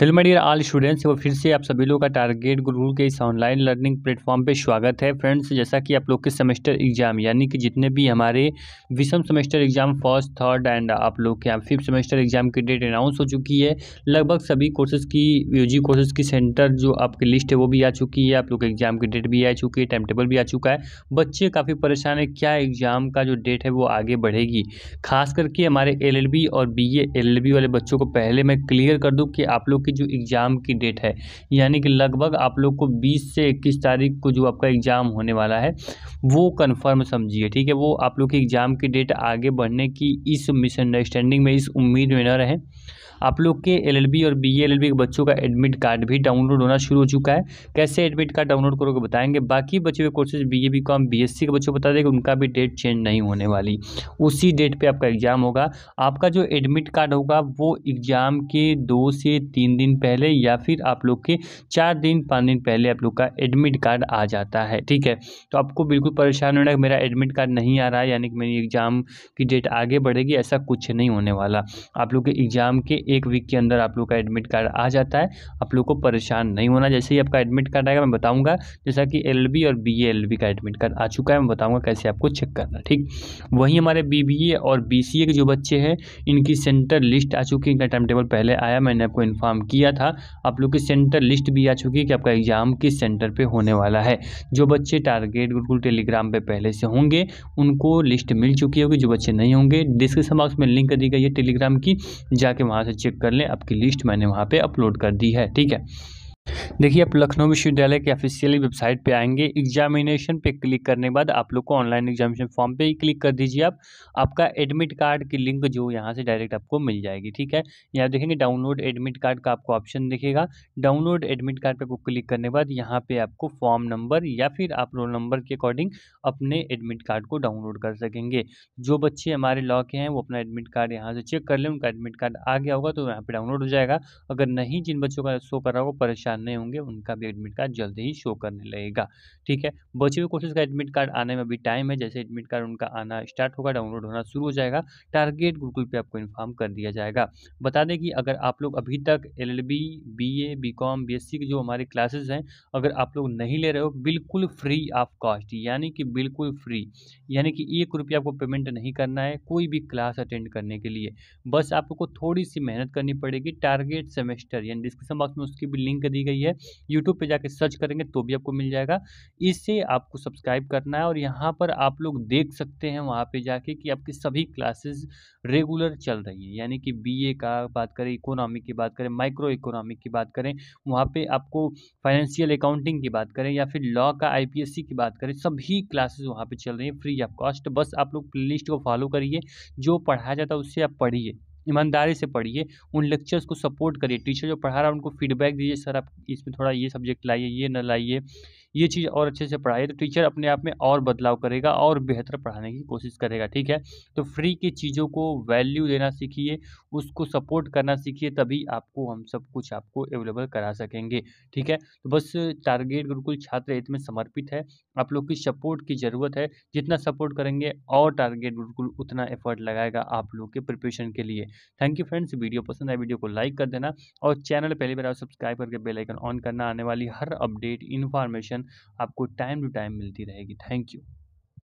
hello आल students वो फिर से आप सभी लोग का टारगेट गुरु के इस ऑनलाइन लर्निंग प्लेटफॉर्म पे स्वागत है फ्रेंड्स जैसा कि आप लोग के सेमेस्टर एग्जाम यानी कि जितने भी हमारे विषम semester exam first third and आप लोग के यहाँ फिफ्थ सेमेस्टर एग्जाम की डेट अनाउंस हो चुकी है लगभग सभी कोर्सेज की यू कोर्सेज की सेंटर जो आपकी लिस्ट है वो भी आ चुकी है आप लोग एग्जाम की डेट भी आ चुकी है टाइम टेबल भी आ चुका है बच्चे काफ़ी परेशान है क्या एग्जाम का जो डेट है वो आगे बढ़ेगी खास करके हमारे एल और बी ए वाले बच्चों को पहले मैं क्लियर कर दूँ कि आप लोग आपकी जो एग्ज़ाम की डेट है यानी कि लगभग आप लोग को बीस से इक्कीस तारीख को जो आपका एग्ज़ाम होने वाला है वो कंफर्म समझिए ठीक है वो आप लोग की एग्ज़ाम की डेट आगे बढ़ने की इस मिसअंडरस्टैंडिंग में इस उम्मीद में न रहें आप लोग के एलएलबी और बी एल e के बच्चों का एडमिट कार्ड भी डाउनलोड होना शुरू हो चुका है कैसे एडमिट कार्ड डाउनलोड करोगे बताएंगे बाकी बचे हुए courses B A B com B S C के बच्चों बता दें कि उनका भी डेट चेंज नहीं होने वाली उसी डेट पर आपका एग्ज़ाम होगा आपका जो एडमिट कार्ड होगा वो एग्ज़ाम के दो से तीन दिन पहले या फिर आप लोग के चार दिन पाँच दिन पहले आप लोग का एडमिट कार्ड आ जाता है ठीक है तो आपको बिल्कुल परेशान होना मेरा एडमिट कार्ड नहीं आ रहा है यानी कि मेरी एग्ज़ाम की डेट आगे बढ़ेगी ऐसा कुछ नहीं होने वाला आप लोग के एग्ज़ाम के एक वीक के अंदर आप लोग का एडमिट कार्ड आ जाता है आप लोग को परेशान नहीं होना जैसे ही आपका एडमिट कार्ड आएगा मैं बताऊंगा जैसा कि एल और बी एल का एडमिट कार्ड आ चुका है मैं बताऊंगा कैसे आपको चेक करना ठीक वहीं हमारे बी और बी के जो बच्चे हैं इनकी सेंटर लिस्ट आ चुकी है इनका टाइम टेबल पहले आया मैंने आपको इन्फॉर्म किया था आप लोग की सेंटर लिस्ट भी आ चुकी है कि आपका एग्ज़ाम किस सेंटर पर होने वाला है जो बच्चे टारगेट गुरुकुल टेलीग्राम पर पहले से होंगे उनको लिस्ट मिल चुकी होगी जो बच्चे नहीं होंगे डिस्क्रिप्शन बॉक्स में लिंक दी गई है टेलीग्राम की जाके जाके वहाँ से चेक कर लें आपकी लिस्ट मैंने वहाँ पर अपलोड कर दी है ठीक है देखिए आप लखनऊ विश्वविद्यालय के ऑफिशियली वेबसाइट पे आएंगे एग्जामिनेशन पे क्लिक करने के बाद आप लोग को ऑनलाइन एग्जामिनेशन फॉर्म पे ही क्लिक कर दीजिए आप आपका एडमिट कार्ड की लिंक जो यहाँ से डायरेक्ट आपको मिल जाएगी ठीक है यहाँ देखेंगे डाउनलोड एडमिट कार्ड का आपको ऑप्शन दिखेगा डाउनलोड एडमिट कार्ड पर आपको क्लिक करने के बाद यहाँ पर आपको फॉर्म नंबर या फिर आप रोल नंबर के अकॉर्डिंग अपने एडमिट कार्ड को डाउनलोड कर सकेंगे जो बच्चे हमारे लॉ के हैं वो अपना एडमिट कार्ड यहाँ से चेक कर लें उनका एडमिट कार्ड आ गया होगा तो यहाँ पर डाउनलोड हो जाएगा अगर नहीं जिन बच्चों का शो कर रहा होगा परेशान नहीं होंगे उनका भी एडमिट कार्ड जल्द ही शो करने लगेगा ठीक है बचे हुए कोर्सेज का एडमिट कार्ड आने में अभी टाइम है जैसे एडमिट कार्ड उनका आना स्टार्ट होगा डाउनलोड होना शुरू हो जाएगा टारगेट गूगल पे आपको इन्फॉर्म कर दिया जाएगा बता दें कि अगर आप लोग अभी तक L L B B A B com B S C की जो हमारे क्लासेज हैं अगर आप लोग नहीं ले रहे हो बिल्कुल फ्री ऑफ कॉस्ट यानी कि बिल्कुल फ्री यानी कि एक रुपया आपको पेमेंट नहीं करना है कोई भी क्लास अटेंड करने के लिए बस आपको थोड़ी सी मेहनत करनी पड़ेगी टारगेट सेमेस्टर यानी डिस्क्रिप्शन बॉक्स में उसकी भी लिंक दी गई ही है यूट्यूब पे जाके सर्च करेंगे तो भी आपको मिल जाएगा इसे आपको सब्सक्राइब करना है और यहाँ पर आप लोग देख सकते हैं वहाँ पे जाके कि आपकी सभी क्लासेस रेगुलर चल रही है यानी कि बीए का बात करें इकोनॉमिक की बात करें माइक्रो इकोनॉमिक की बात करें वहाँ पर आपको फाइनेंशियल अकाउंटिंग की बात करें या फिर लॉ का आई की बात करें सभी क्लासेज वहाँ पर चल रही हैं फ्री ऑफ कॉस्ट बस आप लोग प्ले को फॉलो करिए जो पढ़ाया जाता है उससे आप पढ़िए ईमानदारी से पढ़िए उन लेक्चर्स को सपोर्ट करिए टीचर जो पढ़ा रहा है उनको फीडबैक दीजिए सर आप इसमें थोड़ा ये सब्जेक्ट लाइए ये न लाइए ये चीज़ और अच्छे से पढ़ाए तो टीचर अपने आप में और बदलाव करेगा और बेहतर पढ़ाने की कोशिश करेगा ठीक है तो फ्री की चीज़ों को वैल्यू देना सीखिए उसको सपोर्ट करना सीखिए तभी आपको हम सब कुछ आपको अवेलेबल करा सकेंगे ठीक है तो बस टारगेट गुरुकुल छात्र हित में समर्पित है आप लोग की सपोर्ट की ज़रूरत है जितना सपोर्ट करेंगे और टारगेट गुरुकुल उतना एफर्ट लगाएगा आप लोग के प्रिपरेशन के लिए थैंक यू फ्रेंड्स वीडियो पसंद आए वीडियो को लाइक कर देना और चैनल पहली बार आप सब्सक्राइब करके बेलाइकन ऑन करना आने वाली हर अपडेट इन्फॉर्मेशन आपको टाइम टू टाइम मिलती रहेगी थैंक यू